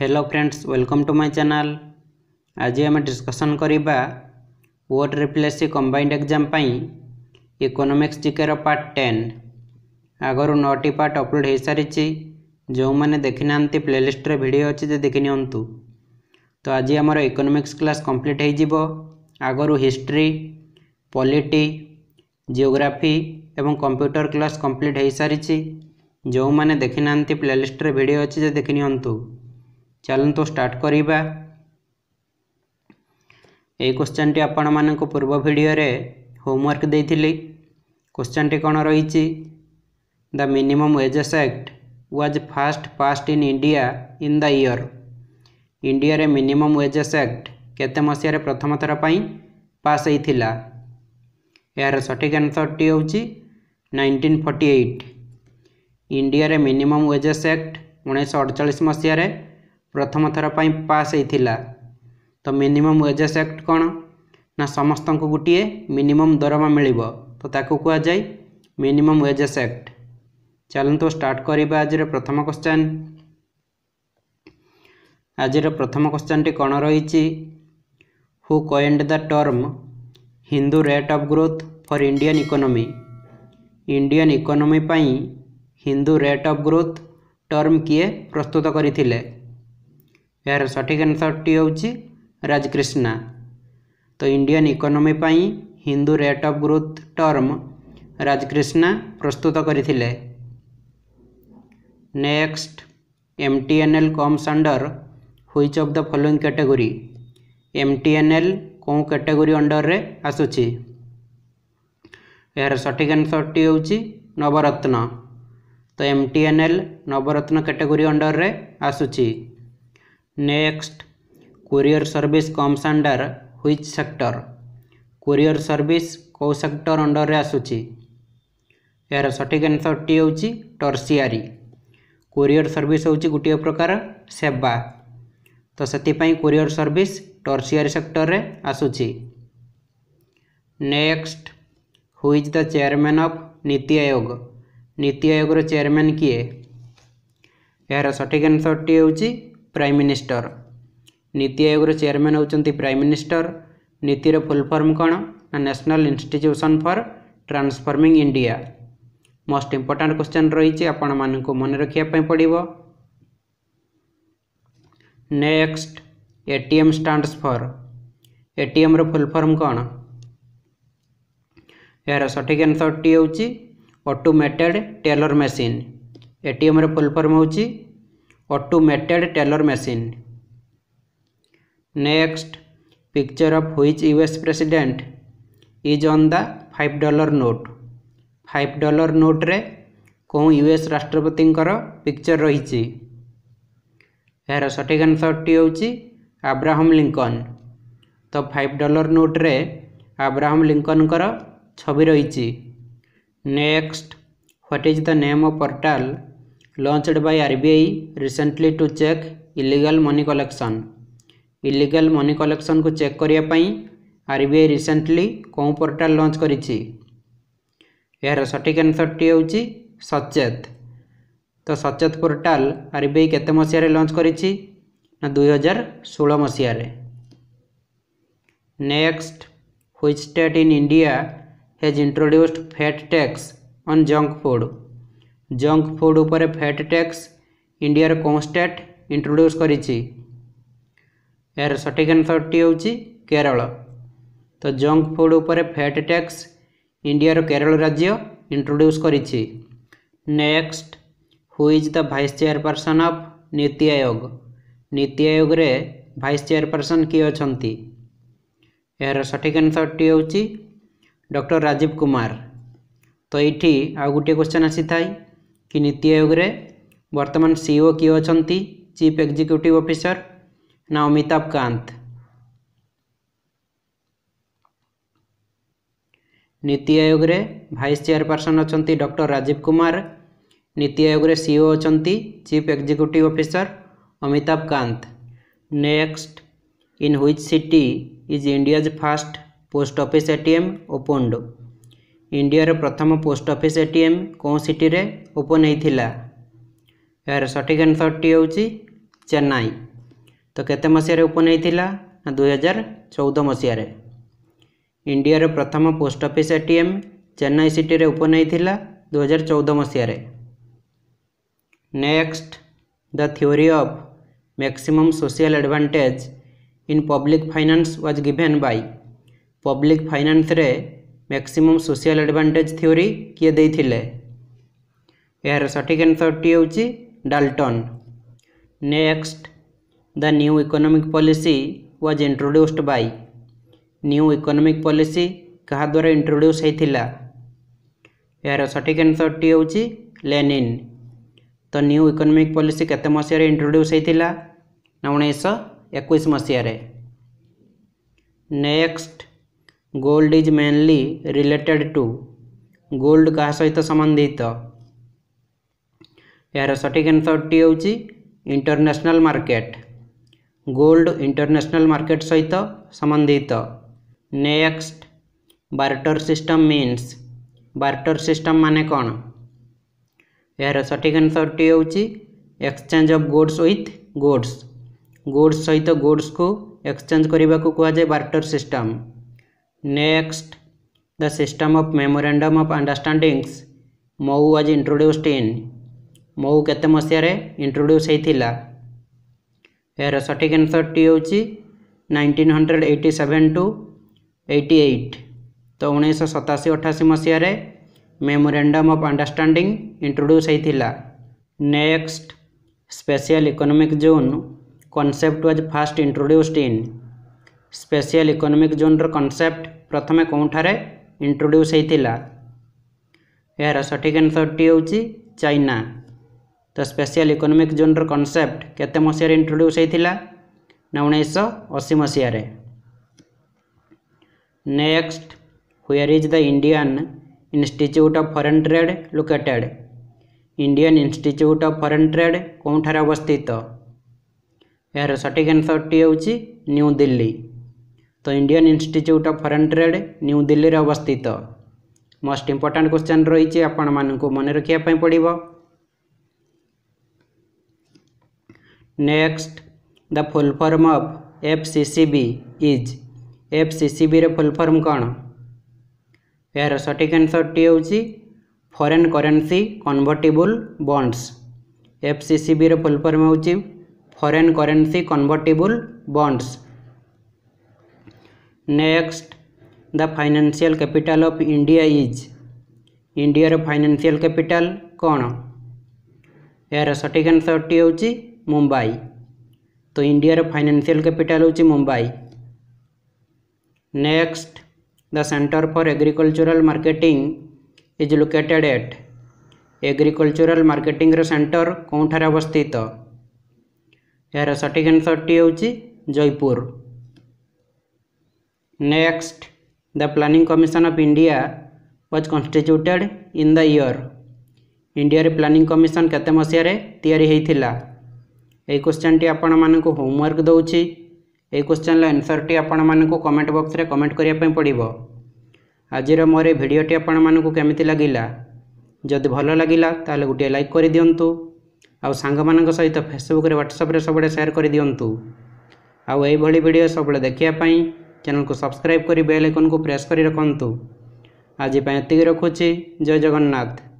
Hello friends welcome to my channel ଆଜି ଆମେ discussion କରିବା ଓଟ୍ ରିପ୍ଲେସି କମ୍ବାଇଣ୍ଡ ଏକ୍ଜାମ୍ ପାଇଁ ଇକୋନୋମିକ୍ସ ଜିକେର ପାର୍ଟ ଟେନ୍ ଆଗରୁ ନଅଟି ପାର୍ଟ ଅପଲୋଡ଼ ହୋଇସାରିଛି ଯେଉଁମାନେ ଦେଖିନାହାନ୍ତି ପ୍ଲେଲିଷ୍ଟରେ ଭିଡ଼ିଓ ଅଛି ଯେ ଦେଖିନିଅନ୍ତୁ ତ ଆଜି ଆମର ଇକୋନୋମିକ୍ସ କ୍ଲାସ୍ କମ୍ପ୍ଲିଟ୍ ହୋଇଯିବ ଆଗରୁ ହିଷ୍ଟ୍ରି ପଲିଟି ଜିଓଗ୍ରାଫି ଏବଂ କମ୍ପ୍ୟୁଟର କ୍ଲାସ୍ କମ୍ପ୍ଲିଟ୍ ହୋଇସାରିଛି ଯେଉଁମାନେ ଦେଖିନାହାନ୍ତି ପ୍ଲେଲିଷ୍ଟରେ ଭିଡ଼ିଓ ଅଛି ଯେ ଦେଖିନିଅନ୍ତୁ ଚାଲନ୍ତୁ ଷ୍ଟାର୍ଟ କରିବା ଏଇ କୋଶ୍ଚିନ୍ଟି ଆପଣମାନଙ୍କୁ ପୂର୍ବ ଭିଡ଼ିଓରେ ହୋମୱାର୍କ ଦେଇଥିଲି କୋଶ୍ଚିନ୍ଟି କ'ଣ ରହିଛି the minimum wages act was first passed in India in the year ଇଣ୍ଡିଆରେ ମିନିମମ୍ ୱେଜେସ୍ ଆକ୍ଟ କେତେ ମସିହାରେ ପ୍ରଥମ ଥର ପାଇଁ ପାସ୍ ହେଇଥିଲା ଏହାର ସଠିକ୍ ଆନ୍ସର୍ଟି ହେଉଛି ନାଇଣ୍ଟିନ୍ ଫର୍ଟି ଏଇଟ୍ ଇଣ୍ଡିଆରେ ମିନିମମ୍ ୱେଜେସ୍ ଆକ୍ଟ ଉଣେଇଶହ ଅଡ଼ଚାଳିଶ ମସିହାରେ ପ୍ରଥମ ଥର ପାଇଁ ପାସ୍ ହେଇଥିଲା ତ ମିନିମମ୍ ୱେଜେସ୍ ଆକ୍ଟ କ'ଣ ନା ସମସ୍ତଙ୍କୁ ଗୋଟିଏ ମିନିମମ୍ ଦରମା ମିଳିବ ତ ତାକୁ କୁହାଯାଏ ମିନିମମ୍ ୱେଜେସ୍ ଆକ୍ଟ ଚାଲନ୍ତୁ ଷ୍ଟାର୍ଟ କରିବା ଆଜିର ପ୍ରଥମ କ୍ୱଶ୍ଚେନ୍ ଆଜିର ପ୍ରଥମ କ୍ୱଶ୍ଚେନ୍ଟି କ'ଣ ରହିଛି who coined the term Hindu rate of growth for Indian economy Indian economy ପାଇଁ Hindu rate of growth term କିଏ ପ୍ରସ୍ତୁତ କରିଥିଲେ ଏହାର ସଠିକ୍ ଆନ୍ସରଟି ହେଉଛି ରାଜକ୍ରିଷ୍ଣା ତ ଇଣ୍ଡିଆନ୍ ଇକୋନୋମି ପାଇଁ Hindu rate of growth term Rajkrishna ପ୍ରସ୍ତୁତ କରିଥିଲେ next M T N L comes under which of the following category M T N L କେଉଁ କ୍ୟାଟେଗୋରୀ ଅଣ୍ଡରରେ ଆସୁଛି ଏହାର ସଠିକ୍ ଆନ୍ସରଟି ହେଉଛି ନବରତ୍ନ ତ M T N L Navratna category ଅଣ୍ଡରରେ ଆସୁଛି next courier service comes under which sector courier service କୋଉ ସେକ୍ଟର ଅଣ୍ଡରରେ ଆସୁଛି ଏହାର ସଠିକ୍ ଆନ୍ସର୍ଟି ହେଉଛି ଟର୍ସିଆରୀ କୋରିଅର ସର୍ଭିସ୍ ହେଉଛି ଗୋଟିଏ ପ୍ରକାର ସେବା ତ ସେଥିପାଇଁ କୋରିଅର ସର୍ଭିସ୍ ଟର୍ସିଆରୀ ସେକ୍ଟରରେ ଆସୁଛି next who is the chairman of NITI Aayog ନୀତି ଆୟୋଗର ଚେୟାରମ୍ୟାନ୍ କିଏ ଏହାର ସଠିକ୍ ଆନ୍ସର୍ଟି ହେଉଛି ପ୍ରାଇମ୍ ମିନିଷ୍ଟର ନୀତି ଆୟୋଗର ଚେୟାରମ୍ୟାନ୍ ହେଉଛନ୍ତି ପ୍ରାଇମ୍ ମିନିଷ୍ଟର ନୀତିର ଫୁଲ୍ ଫର୍ମ କ'ଣ ନା national institution for transforming India most important question ରହିଛି ଆପଣମାନଙ୍କୁ ମନେ ରଖିବା ପାଇଁ ପଡ଼ିବ ନେକ୍ସଟ ଏଟିଏମ୍ ଷ୍ଟାଣ୍ଡସ୍ ଫର୍ ଏଟିଏମ୍ର ଫୁଲ୍ ଫର୍ମ କ'ଣ ଏହାର ସଠିକ୍ ଆନ୍ସର୍ଟି ହେଉଛି ଅଟୋମେଟେଡ଼୍ ଟେଲର୍ ମେସିନ୍ ଏଟିଏମ୍ର ଫୁଲ୍ ଫର୍ମ ହେଉଛି automated teller machine next picture of which US president is on the five dollar note five dollar ନୋଟ୍ରେ କେଉଁ ୟୁଏସ୍ ରାଷ୍ଟ୍ରପତିଙ୍କର ପିକ୍ଚର ରହିଛି ଏହାର ସଠିକ୍ ଆନ୍ସର୍ଟି ହେଉଛି ଆବ୍ରାହମ୍ ଲିଙ୍କନ୍ ତ ଫାଇଭ୍ ଡଲର୍ ନୋଟ୍ରେ ଆବ୍ରାହମ୍ ଲିଙ୍କନ୍ଙ୍କର ଛବି ରହିଛି next what is the name of portal launched by RBI recently to check illegal money collection. Illegal money collection को check करिया पाई RBI recently कौन portal launch करी ची? यहाँ सटीक answer टियो ची सच्चत. तो सच्चत portal RBI कैसे मशीनरे launch करी ची? ना 2016 मशीनरे. Next, which state in India has introduced fat tax on junk food? Junk food ઉપર ફેટ ટેક્સ ઇન્ડિયાર કોન્સ્ટેટ ઇન્ટ્ରୋડ્ୟୁସ୍ କରିଛି ଏହାର ସଠିକ୍ ଆନ୍ସର୍ଟି ହେଉଛି କେରଳ ତ ଜଙ୍କ ଫୁଡ଼୍ ଉପରେ ଫ୍ୟାଟ୍ ଟ୍ୟାକ୍ସ ଇଣ୍ଡିଆର କେରଳ ରାଜ୍ୟ ଇଣ୍ଟ୍ରୋଡ୍ୟୁସ୍ କରିଛି next who is the vice chairperson of NITI Aayog ନୀତି ଆୟୋଗରେ ଭାଇସ୍ ଚେୟାରପର୍ସନ୍ କିଏ ଅଛନ୍ତି ଏହାର ସଠିକ୍ ଆନ୍ସର୍ଟି ହେଉଛି ଡକ୍ଟର ରାଜୀବ କୁମାର ତ ଏଇଠି ଆଉ ଗୋଟିଏ କ୍ୱେଶ୍ଚନ୍ ଆସିଥାଏ कि नीति आयोग वर्तमान सीईओ e किए अच्छा चीफ एक्जिक्यूटिव ऑफिसर ना अमिताभ कांत नीति आयोग भाइस चेयरपर्सन अच्छा डॉक्टर राजीव कुमार नीति आयोग सीईओ अच्छा chief executive officer Amitabh Kant next in which city is India's first post office ATM opened ଇଣ୍ଡିଆର ପ୍ରଥମ post office A T M କେଉଁ ସିଟିରେ ଉପନେଇଥିଲା ଏହାର ସଠିକ୍ ଆନ୍ସରଟି ହେଉଛି ଚେନ୍ନାଇ ତ କେତେ ମସିହାରେ ଉପନେଇଥିଲା ନା ଦୁଇହଜାର ଚଉଦ ମସିହାରେ ଇଣ୍ଡିଆର ପ୍ରଥମ post office A T M Chennai ସିଟିରେ ଉପନେଇଥିଲା ଦୁଇହଜାର ଚଉଦ ମସିହାରେ next the theory of maximum social advantage in public finance was given by public ଫାଇନାନ୍ସରେ ମ୍ୟାକ୍ସିମମ୍ ସୋସିଆଲ୍ ଆଡ଼ଭାଣ୍ଟେଜ୍ ଥିଓରି କିଏ ଦେଇଥିଲେ ଏହାର ସଠିକ୍ ଆନ୍ସର୍ଟି ହେଉଛି Dalton next the new economic policy was introduced by new economic policy କାହା ଦ୍ୱାରା ଇଣ୍ଟ୍ରୋଡ୍ୟୁସ୍ ହୋଇଥିଲା ଏହାର ସଠିକ୍ ଆନ୍ସର୍ଟି ହେଉଛି ଲେନିନ୍ ତ ନ୍ୟୁ ଇକୋନୋମିକ୍ ପଲିସି କେତେ ମସିହାରେ ଇଣ୍ଟ୍ରୋଡ୍ୟୁସ୍ ହୋଇଥିଲା ନା ଉଣେଇଶହ ଏକୋଇଶ ମସିହାରେ next gold is mainly related to gold କାହା ସହିତ ସମ୍ବନ୍ଧିତ ଏହାର ସଠିକ୍ ଆନ୍ସର୍ଟି ହେଉଛି international market gold international market ସହିତ ସମ୍ବନ୍ଧିତ next barter system means barter system ମାନେ କ'ଣ ଏହାର ସଠିକ୍ ଆନ୍ସର୍ଟି ହେଉଛି exchange of goods with goods goods ସହିତ ଗୁଡ୍ସକୁ ଏକ୍ସଚେଞ୍ଜ କରିବାକୁ କୁହାଯାଏ barter system Next, the system of memorandum of understandings MOU was introduced in MOU କେତେ ମସିହାରେ introduce ହେଇଥିଲା ଏହାର ସଠିକ୍ ଆନ୍ସର୍ଟି ହେଉଛି nineteen hundred eighty seven to eighty eight ତ ଉଣେଇଶହ ସତାଅଶୀ ଅଠାଅଶୀ ମସିହାରେ ମେମୋରାଣ୍ଡମ୍ ଅଫ୍ ଅଣ୍ଡରଷ୍ଟାଣ୍ଡିଂ ଇଣ୍ଟ୍ରୋଡ୍ୟୁସ୍ ହେଇଥିଲା next special economic zone concept was first introduced in special economic ଜୋନ୍ର କନସେପ୍ଟ ପ୍ରଥମେ କେଉଁଠାରେ ଇଣ୍ଟ୍ରୋଡ୍ୟୁସ୍ ହୋଇଥିଲା ଏହାର ସଠିକ୍ ଆନ୍ସରଟି ହେଉଛି ଚାଇନା ତ ସ୍ପେସିଆଲ ଇକୋନୋମିକ୍ ଜୋନ୍ର କନସେପ୍ଟ କେତେ ମସିହାରେ ଇଣ୍ଟ୍ରୋଡ୍ୟୁସ୍ ହୋଇଥିଲା ନା ଉଣେଇଶହ ଅଶୀ ମସିହାରେ next where is the Indian institute of foreign trade located Indian institute of foreign trade କେଉଁଠାରେ ଅବସ୍ଥିତ ଏହାର ସଠିକ୍ ଆନ୍ସରଟି ହେଉଛି ନ୍ୟୁ ଦିଲ୍ଲୀ तो Indian institute of foreign trade new Delhi में अवस्थित मोस्ट इंपोर्टाट क्वेश्चन रही आपण मानक मन रखापी पड़ो next the full form of F C C is F C C B full form कौन यार सठिक आंसर टी हूँ foreign currency convertible bonds F C C B full form हो foreign currency convertible bonds Next, the financial capital of India is ইন্ডিয়ার financial capital କ'ଣ ଏହାର ସଠିକ୍ ଆନ୍ସର୍ଟି ହେଉଛି ମୁମ୍ବାଇ ତ ଇଣ୍ଡିଆର ଫାଇନାନ୍ସିଆଲ କ୍ୟାପିଟାଲ ହେଉଛି Mumbai next the centre for agricultural marketing is located at agricultural ମାର୍କେଟିଂର ସେଣ୍ଟର କେଉଁଠାରେ ଅବସ୍ଥିତ ଏହାର ସଠିକ୍ ଆନ୍ସର୍ଟି ହେଉଛି Jaipur next the planning commission of India was constituted in the year India रे प्लानिंग कमिशन केते मसीह रे तयारी हेतिला ए क्वेश्चन टी आपण मानको होमवर्क दउची ए क्वेश्चन ला आंसर टी आपण मानको कमेंट बॉक्स रे कमेंट करिया पई पडिबो आजिर मोरे वीडियो टी आपण मानको केमिति लागिला जदि भलो लागिला ताले गुटिया लाइक करि दियंतु आ संग मानक सहित फेसबुक रे व्हाट्सएप रे सबडे शेयर करि दियंतु आ एई भली वीडियो सबडे देखिया पई ଚ୍ୟାନେଲ୍କୁ ସବସ୍କ୍ରାଇବ୍ କରି ବେଲ୍ ଆଇକନ୍କୁ ପ୍ରେସ୍ କରି ରଖନ୍ତୁ ଆଜି ପାଇଁ ଏତିକି ରଖୁଛି ଜୟ ଜଗନ୍ନାଥ